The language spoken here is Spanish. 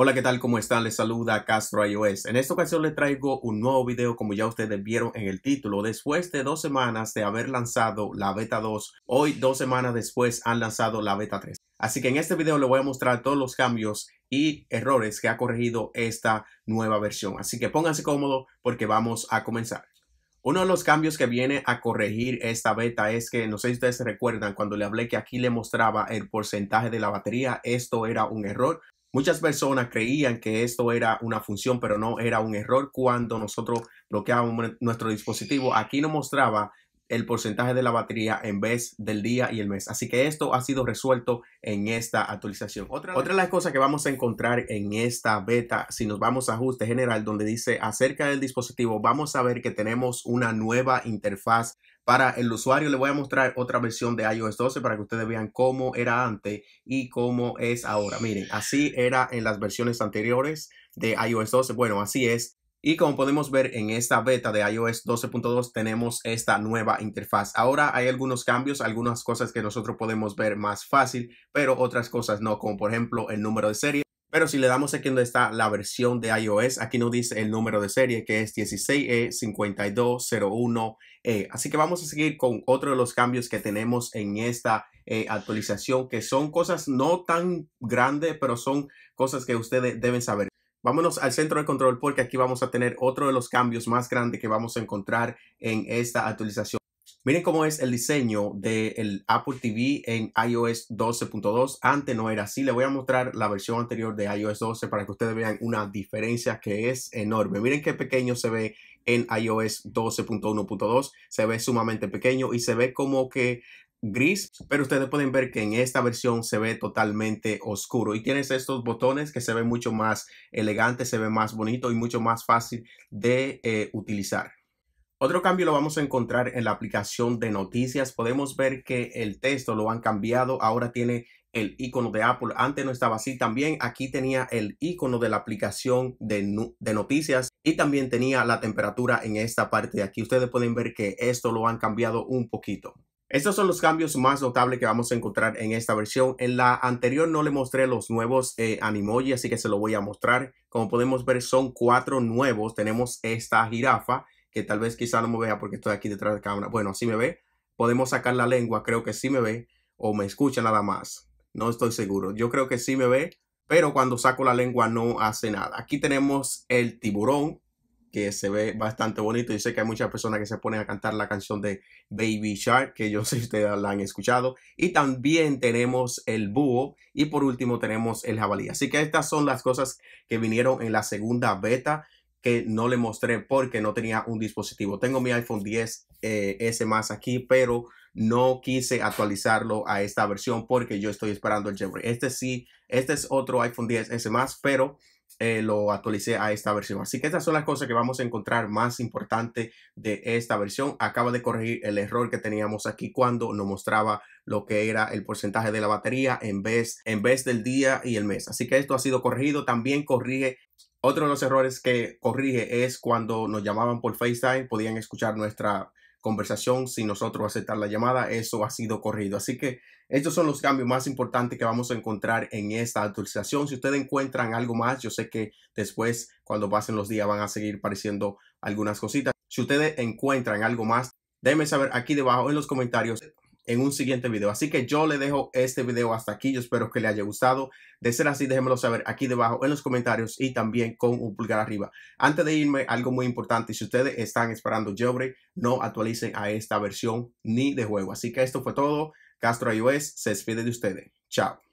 Hola, ¿qué tal? ¿Cómo están? Les saluda Castro iOS. En esta ocasión les traigo un nuevo video como ya ustedes vieron en el título. Después de dos semanas de haber lanzado la beta 2, hoy dos semanas después han lanzado la beta 3. Así que en este video les voy a mostrar todos los cambios y errores que ha corregido esta nueva versión. Así que pónganse cómodo porque vamos a comenzar. Uno de los cambios que viene a corregir esta beta es que, no sé si ustedes se recuerdan, cuando le hablé que aquí le mostraba el porcentaje de la batería, esto era un error Muchas personas creían que esto era una función, pero no era un error cuando nosotros bloqueábamos nuestro dispositivo. Aquí nos mostraba el porcentaje de la batería en vez del día y el mes. Así que esto ha sido resuelto en esta actualización. Otra, otra de las cosas que vamos a encontrar en esta beta, si nos vamos a ajuste general, donde dice acerca del dispositivo, vamos a ver que tenemos una nueva interfaz para el usuario. Le voy a mostrar otra versión de iOS 12 para que ustedes vean cómo era antes y cómo es ahora. Miren, así era en las versiones anteriores de iOS 12. Bueno, así es. Y como podemos ver en esta beta de iOS 12.2 tenemos esta nueva interfaz. Ahora hay algunos cambios, algunas cosas que nosotros podemos ver más fácil, pero otras cosas no, como por ejemplo el número de serie. Pero si le damos aquí donde está la versión de iOS, aquí nos dice el número de serie que es 16E5201E. E. Así que vamos a seguir con otro de los cambios que tenemos en esta eh, actualización, que son cosas no tan grandes, pero son cosas que ustedes deben saber. Vámonos al centro de control porque aquí vamos a tener otro de los cambios más grandes que vamos a encontrar en esta actualización Miren cómo es el diseño del Apple TV en iOS 12.2. Antes no era así. Les voy a mostrar la versión anterior de iOS 12 para que ustedes vean una diferencia que es enorme. Miren qué pequeño se ve en iOS 12.1.2. Se ve sumamente pequeño y se ve como que gris, pero ustedes pueden ver que en esta versión se ve totalmente oscuro y tienes estos botones que se ven mucho más elegante, se ve más bonito y mucho más fácil de eh, utilizar. Otro cambio lo vamos a encontrar en la aplicación de noticias. Podemos ver que el texto lo han cambiado. Ahora tiene el icono de Apple. Antes no estaba así. También aquí tenía el icono de la aplicación de, noticias y también tenía la temperatura en esta parte de aquí. Ustedes pueden ver que esto lo han cambiado un poquito. Estos son los cambios más notables que vamos a encontrar en esta versión. En la anterior no le mostré los nuevos animojis. Eh, Animoji, así que se lo voy a mostrar. Como podemos ver, son cuatro nuevos. Tenemos esta jirafa, que tal vez quizá no me vea porque estoy aquí detrás de cámara. Bueno, si me ve, podemos sacar la lengua, creo que sí me ve o me escucha nada más. No estoy seguro. Yo creo que sí me ve, pero cuando saco la lengua no hace nada. Aquí tenemos el tiburón que se ve bastante bonito. y sé que hay muchas personas que se ponen a cantar la canción de Baby Shark, que yo sé que ustedes la han escuchado. Y también tenemos el búho y por último tenemos el jabalí. Así que estas son las cosas que vinieron en la segunda beta que no le mostré porque no tenía un dispositivo. Tengo mi iPhone 10 eh, S más aquí, pero no quise actualizarlo a esta versión porque yo estoy esperando el jailbreak. Este sí, este es otro iPhone 10 S más, pero eh, lo actualicé a esta versión. Así que estas son las cosas que vamos a encontrar más importante de esta versión. Acaba de corregir el error que teníamos aquí cuando nos mostraba lo que era el porcentaje de la batería en vez, en vez del día y el mes. Así que esto ha sido corregido. También corrige otro de los errores que corrige es cuando nos llamaban por FaceTime, podían escuchar nuestra conversación sin nosotros aceptar la llamada. Eso ha sido corrido. Así que estos son los cambios más importantes que vamos a encontrar en esta actualización. Si ustedes encuentran algo más, yo sé que después, cuando pasen los días, van a seguir apareciendo algunas cositas. Si ustedes encuentran algo más, déjenme saber aquí debajo en los comentarios en un siguiente video. Así que yo le dejo este video hasta aquí. Yo espero que le haya gustado. De ser así, déjenmelo saber aquí debajo en los comentarios y también con un pulgar arriba. Antes de irme, algo muy importante. Si ustedes están esperando Jailbreak, no actualicen a esta versión ni de juego. Así que esto fue todo. Castro iOS se despide de ustedes. Chao.